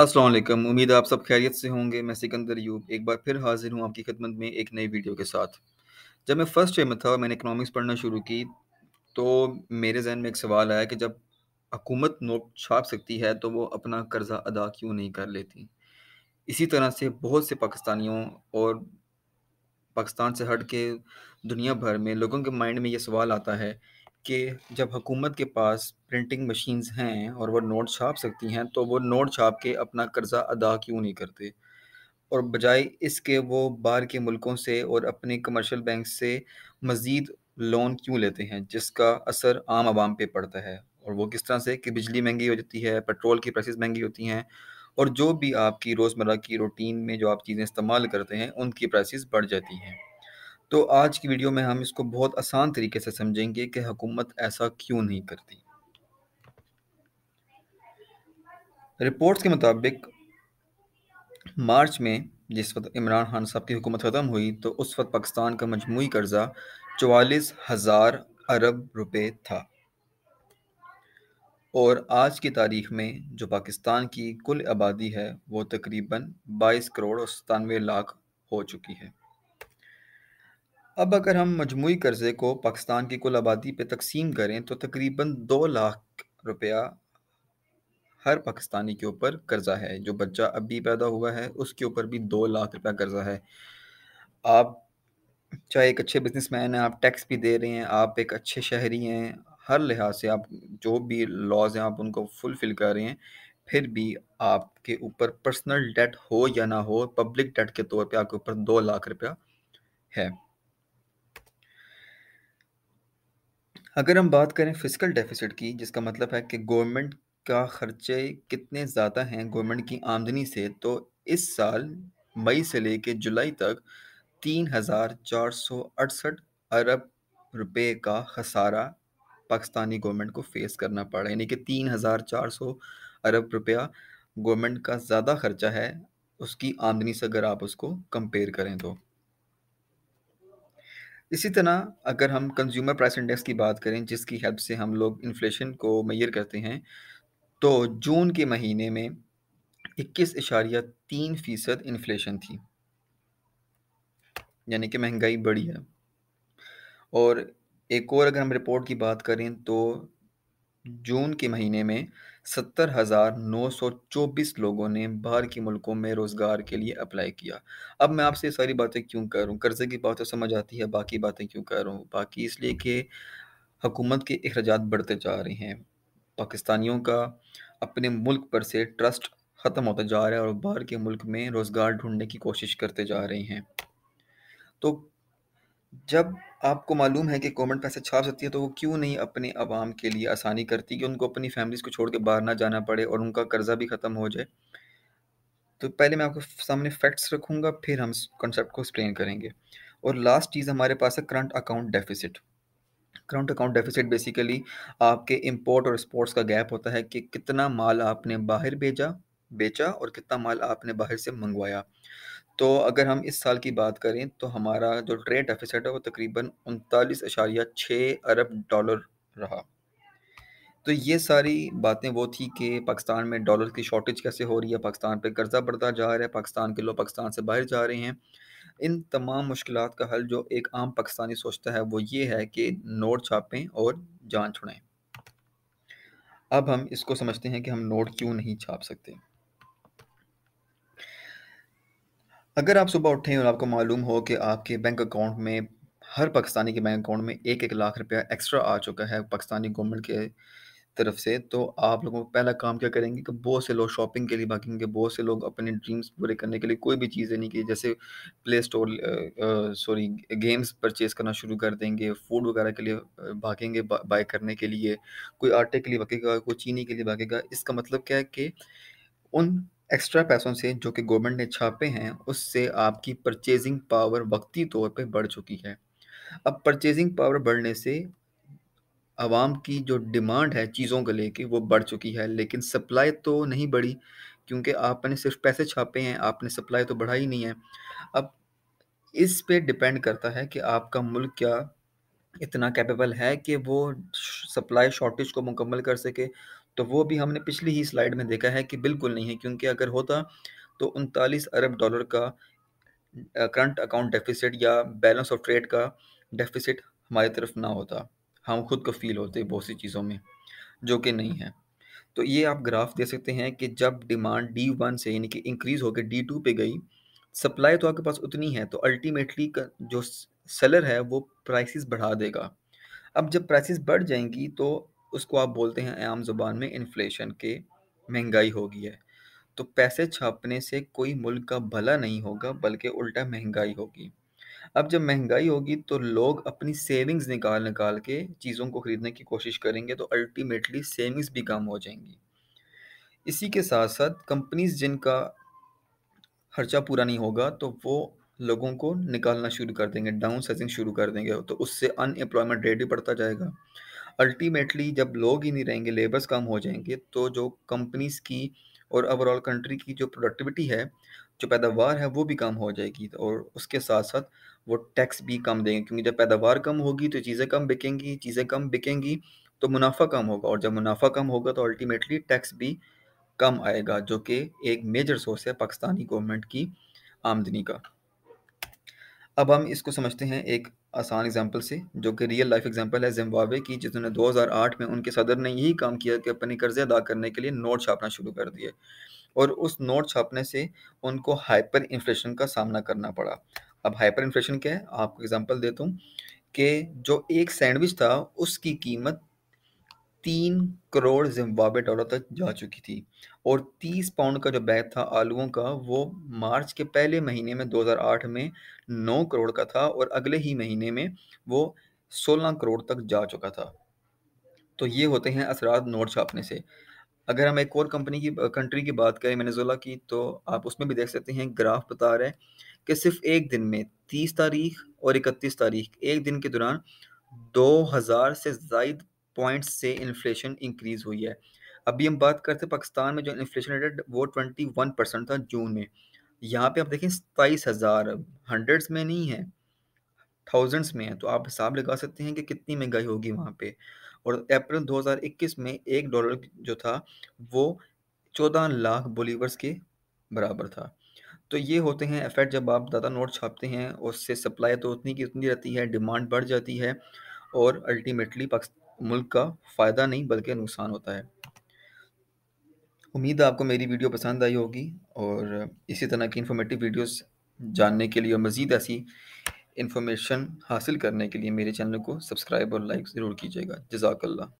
अस्सलाम उम्मीद आप सब खैरियत से होंगे मैं सिकंदर यूब एक बार फिर हाजिर हूँ आपकी खिदमत में एक नई वीडियो के साथ जब मैं फ़र्स्ट ईयर में था मैंने इकनॉमिक्स पढ़ना शुरू की तो मेरे जहन में एक सवाल आया कि जब हुकूमत नोट छाप सकती है तो वो अपना कर्ज़ा अदा क्यों नहीं कर लेती इसी तरह से बहुत से पाकिस्तानियों और पाकिस्तान से हट के दुनिया भर में लोगों के माइंड में ये सवाल आता है कि जब हुकूमत के पास प्रिंटिंग मशीन्स हैं और वो नोट छाप सकती हैं तो वो नोट छाप के अपना कर्ज़ा अदा क्यों नहीं करते और बजाय इसके वो बाहर के मुल्कों से और अपने कमर्शियल बैंक से मज़ीद लोन क्यों लेते हैं जिसका असर आम आवाम पे पड़ता है और वो किस तरह से कि बिजली महंगी हो जाती है पेट्रोल की प्राइसेस महंगी होती हैं और जो भी आपकी रोज़मर्रा की रूटीन में जो आप चीज़ें इस्तेमाल करते हैं उनकी प्राइसेस बढ़ जाती हैं तो आज की वीडियो में हम इसको बहुत आसान तरीके से समझेंगे कि हुकूमत ऐसा क्यों नहीं करती रिपोर्ट्स के मुताबिक मार्च में जिस वक्त इमरान खान साहब की हुकूमत ख़त्म हुई तो उस वक्त पाकिस्तान का मजमू कर्ज़ा चवालीस हज़ार अरब रुपये था और आज की तारीख में जो पाकिस्तान की कुल आबादी है वो तकरीबन 22 करोड़ और सतानवे लाख हो चुकी है अब अगर हम मजमू कर्ज़े को पाकिस्तान की कुल आबादी पर तक़सीम करें तो तकरीबन दो लाख रुपया हर पाकिस्तानी के ऊपर कर्ज़ा है जो बच्चा अभी पैदा हुआ है उसके ऊपर भी दो लाख रुपया कर्ज़ा है आप चाहे एक अच्छे बिजनेसमैन हैं आप टैक्स भी दे रहे हैं आप एक अच्छे शहरी हैं हर लिहाज से आप जो भी लॉज हैं आप उनको फुलफिल कर रहे हैं फिर भी आपके ऊपर पर्सनल डेट हो या ना हो पब्लिक डेट के तौर पे आपके ऊपर दो लाख रुपया है अगर हम बात करें फिजिकल डेफिसिट की जिसका मतलब है कि गवर्नमेंट का खर्चे कितने ज़्यादा हैं गवर्नमेंट की आमदनी से तो इस साल मई से लेकर जुलाई तक तीन हज़ार चार सौ अड़सठ अरब रुपए का खसारा पाकिस्तानी गवर्नमेंट को फेस करना पड़ा यानी कि तीन हज़ार चार सौ अरब रुपया गवर्नमेंट का ज़्यादा खर्चा है उसकी आमदनी से अगर आप उसको कंपेयर करें तो इसी तरह अगर हम कंज्यूमर प्राइस इंडेक्स की बात करें जिसकी हेल्प से हम लोग इन्फ्लेशन को मैयर करते हैं तो जून के महीने में इक्कीस इशारिया तीन फीसद इन्फ्लेशन थी यानी कि महंगाई बढ़ी है और एक और अगर हम रिपोर्ट की बात करें तो जून के महीने में सत्तर हज़ार नौ सौ चौबीस लोगों ने बाहर के मुल्कों में रोज़गार के लिए अप्लाई किया अब मैं आपसे सारी बातें क्यों कर रहा हूँ कर्ज़े की बात तो समझ आती है बाकी बातें क्यों कर रहा हूँ बाकी इसलिए कि हुकूमत के अखराज बढ़ते जा रहे हैं पाकिस्तानियों का अपने मुल्क पर से ट्रस्ट ख़त्म होता जा रहा है और बाहर के मुल्क में रोज़गार ढूंढने की कोशिश करते जा रहे हैं तो जब आपको मालूम है कि गवर्नमेंट पैसे छाप सकती है तो वो क्यों नहीं अपने आवाम के लिए आसानी करती कि उनको अपनी फैमिलीज़ को छोड़ के बाहर ना जाना पड़े और उनका कर्ज़ा भी ख़त्म हो जाए तो पहले मैं आपके सामने फैक्ट्स रखूँगा फिर हम कॉन्सेप्ट को एक्सप्लेन करेंगे और लास्ट चीज़ हमारे पास है current account deficit current account deficit basically आपके इम्पोर्ट और एक्सपोर्ट्स का गैप होता है कि कितना माल आपने बाहर भेजा बेचा और कितना माल आपने बाहर से मंगवाया तो अगर हम इस साल की बात करें तो हमारा जो ट्रेड डेफिसिट है वो तकरीबन उनतालीस अशारिया छः अरब डॉलर रहा तो ये सारी बातें वो थी कि पाकिस्तान में डॉलर की शॉर्टेज कैसे हो रही है पाकिस्तान पे कर्ज़ा बढ़ता जा रहा है पाकिस्तान के लोग पाकिस्तान से बाहर जा रहे हैं इन तमाम मुश्किल का हल जो एक आम पाकिस्तानी सोचता है वो ये है कि नोट छापें और जान छुड़ें अब हम इसको समझते हैं कि हम नोट क्यों नहीं छाप सकते अगर आप सुबह उठें और आपको मालूम हो कि आपके बैंक अकाउंट में हर पाकिस्तानी के बैंक अकाउंट में एक एक लाख रुपया एक्स्ट्रा आ चुका है पाकिस्तानी गवर्नमेंट के तरफ से तो आप लोगों को पहला काम क्या करेंगे कि बहुत से लोग शॉपिंग के लिए भागेंगे बहुत से लोग अपने ड्रीम्स पूरे करने के लिए कोई भी चीज़ें नहीं की जैसे play store sorry games purchase करना शुरू कर देंगे फूड वगैरह के लिए भागेंगे बाय करने के लिए कोई आटे के लिए भागेगा कोई चीनी के लिए भागेगा इसका मतलब क्या है कि उन एक्स्ट्रा पैसों से जो कि गवर्नमेंट ने छापे हैं उससे आपकी परचेजिंग पावर वक्ती तौर पे बढ़ चुकी है अब परचेजिंग पावर बढ़ने से आवाम की जो डिमांड है चीज़ों को लेके वो बढ़ चुकी है लेकिन सप्लाई तो नहीं बढ़ी क्योंकि आपने सिर्फ पैसे छापे हैं आपने सप्लाई तो बढ़ाई नहीं है अब इस पे डिपेंड करता है कि आपका मुल्क क्या इतना कैपेबल है कि वो सप्लाई शॉर्टेज को मुकम्मल कर सके तो वो भी हमने पिछली ही स्लाइड में देखा है कि बिल्कुल नहीं है क्योंकि अगर होता तो उनतालीस अरब डॉलर का करंट अकाउंट डेफिसिट या बैलेंस ऑफ ट्रेड का डेफिसिट हमारी तरफ ना होता हम खुद को फील होते बहुत सी चीज़ों में जो कि नहीं है तो ये आप ग्राफ दे सकते हैं कि जब डिमांड डी वन से यानी कि इंक्रीज़ होकर डी टू पे गई सप्लाई तो आपके पास उतनी है तो अल्टीमेटली जो सेलर है वो प्राइसेस बढ़ा देगा अब जब प्राइसेस बढ़ जाएंगी तो उसको आप बोलते हैं आम जुबान में इन्फ्लेशन के महंगाई होगी है तो पैसे छापने से कोई मुल्क का भला नहीं होगा बल्कि उल्टा महंगाई होगी अब जब महंगाई होगी तो लोग अपनी सेविंग्स निकाल निकाल के चीज़ों को ख़रीदने की कोशिश करेंगे तो अल्टीमेटली सेविंग्स भी कम हो जाएंगी इसी के साथ साथ कंपनीज जिनका खर्चा पूरा नहीं होगा तो वो लोगों को निकालना शुरू कर देंगे डाउन साइजिंग शुरू कर देंगे तो उससे अनएम्प्लॉयमेंट रेट भी बढ़ता जाएगा अल्टीमेटली जब लोग ही नहीं रहेंगे लेबर्स कम हो जाएंगे तो जो कंपनीज की और ओवरऑल कंट्री की जो प्रोडक्टिविटी है जो पैदावार है वो भी कम हो जाएगी और उसके साथ साथ वो टैक्स भी कम देंगे क्योंकि जब पैदावार कम होगी तो चीज़ें कम बिकेंगी चीज़ें कम बिकेंगी तो मुनाफा कम होगा और जब मुनाफा कम होगा तो अल्टीमेटली टैक्स भी कम आएगा जो कि एक मेजर सोर्स है पाकिस्तानी गवर्नमेंट की आमदनी का अब हम इसको समझते हैं एक आसान एग्जांपल से जो कि रियल लाइफ एग्जांपल है जिम्बाब्वे की जिन्होंने 2008 में उनके सदर ने यही काम किया कि अपने कर्जे अदा करने के लिए नोट छापना शुरू कर दिए और उस नोट छापने से उनको हाइपर इन्फ्लेशन का सामना करना पड़ा अब हाइपर इन्फ्लेशन क्या है आपको एग्ज़ाम्पल देता हूँ कि जो एक सैंडविच था उसकी कीमत तीन करोड़ जिम्बाब्वे डॉलर तक जा चुकी थी और तीस पाउंड का जो बैग था आलुओं का वो मार्च के पहले महीने में 2008 में नौ करोड़ का था और अगले ही महीने में वो सोलह करोड़ तक जा चुका था तो ये होते हैं असरात नोट छापने से अगर हम एक और कंपनी की कंट्री की बात करें मेनेजोला की तो आप उसमें भी देख सकते हैं ग्राफ बता रहे हैं कि सिर्फ एक दिन में तीस तारीख और इकतीस तारीख एक दिन के दौरान दो हज़ार से जायद पॉइंट से इन्फ्लेशन इंक्रीज़ हुई है अभी हम बात करते हैं पाकिस्तान में जो इन्फ्लेशन रेट वो ट्वेंटी वन परसेंट था जून में यहाँ पे आप देखें सताईस हज़ार हंड्रेड्स में नहीं है थाउजेंड्स में है तो आप हिसाब लगा सकते हैं कि कितनी महंगाई होगी वहाँ पे और अप्रैल 2021 में एक डॉलर जो था वो चौदह लाख बोलीवर्स के बराबर था तो ये होते हैं इफेक्ट जब आप ज़्यादा नोट छापते हैं उससे सप्लाई तो उतनी की उतनी रहती है डिमांड बढ़ जाती है और अल्टीमेटली पाकिस्तान मुल्क का फ़ायदा नहीं बल्कि नुकसान होता है उम्मीद है आपको मेरी वीडियो पसंद आई होगी और इसी तरह की इन्फॉर्मेटिव वीडियोस जानने के लिए और मज़ीद ऐसी इन्फॉर्मेशन हासिल करने के लिए मेरे चैनल को सब्सक्राइब और लाइक ज़रूर कीजिएगा जजाकल्ला